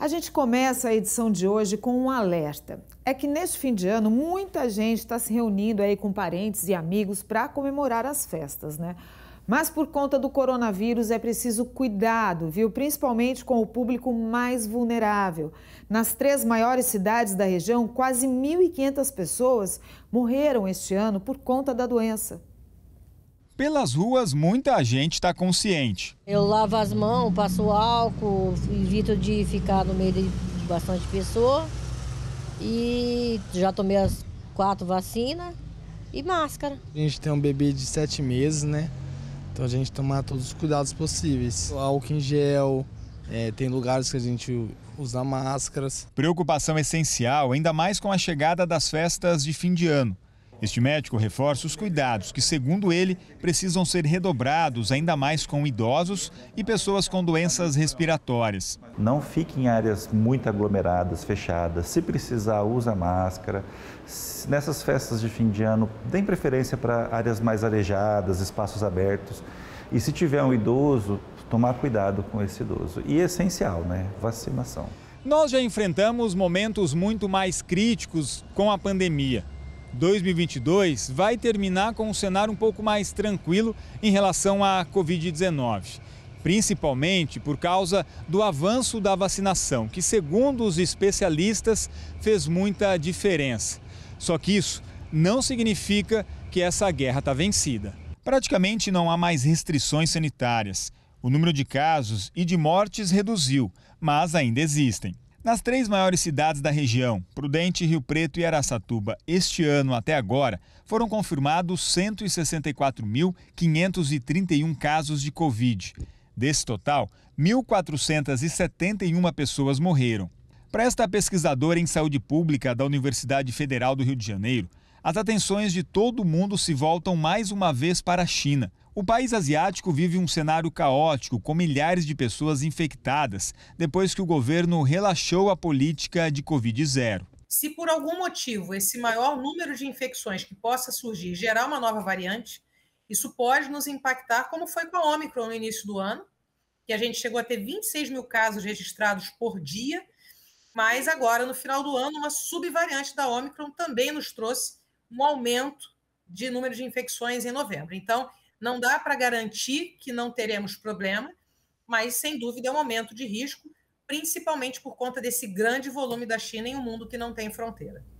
A gente começa a edição de hoje com um alerta. É que neste fim de ano muita gente está se reunindo aí com parentes e amigos para comemorar as festas, né? Mas por conta do coronavírus é preciso cuidado, viu? Principalmente com o público mais vulnerável. Nas três maiores cidades da região, quase 1.500 pessoas morreram este ano por conta da doença pelas ruas muita gente está consciente. Eu lavo as mãos, passo álcool, evito de ficar no meio de bastante pessoa. E já tomei as quatro vacinas e máscara. A gente tem um bebê de sete meses, né? Então a gente tomar todos os cuidados possíveis. O álcool em gel, é, tem lugares que a gente usa máscaras. Preocupação essencial, ainda mais com a chegada das festas de fim de ano. Este médico reforça os cuidados que, segundo ele, precisam ser redobrados ainda mais com idosos e pessoas com doenças respiratórias. Não fique em áreas muito aglomeradas, fechadas. Se precisar, usa máscara. Nessas festas de fim de ano, dê preferência para áreas mais arejadas, espaços abertos. E se tiver um idoso, tomar cuidado com esse idoso. E é essencial, né? Vacinação. Nós já enfrentamos momentos muito mais críticos com a pandemia. 2022 vai terminar com um cenário um pouco mais tranquilo em relação à Covid-19 principalmente por causa do avanço da vacinação, que, segundo os especialistas, fez muita diferença. Só que isso não significa que essa guerra está vencida. Praticamente não há mais restrições sanitárias. O número de casos e de mortes reduziu, mas ainda existem. Nas três maiores cidades da região, Prudente, Rio Preto e Araçatuba, este ano até agora, foram confirmados 164.531 casos de Covid. Desse total, 1.471 pessoas morreram. Para esta pesquisadora em saúde pública da Universidade Federal do Rio de Janeiro, as atenções de todo o mundo se voltam mais uma vez para a China. O país asiático vive um cenário caótico, com milhares de pessoas infectadas, depois que o governo relaxou a política de Covid-0. Se por algum motivo esse maior número de infecções que possa surgir gerar uma nova variante, isso pode nos impactar, como foi com a Omicron no início do ano, que a gente chegou a ter 26 mil casos registrados por dia, mas agora, no final do ano, uma subvariante da Omicron também nos trouxe um aumento de número de infecções em novembro. Então, não dá para garantir que não teremos problema, mas sem dúvida é um aumento de risco, principalmente por conta desse grande volume da China em um mundo que não tem fronteira.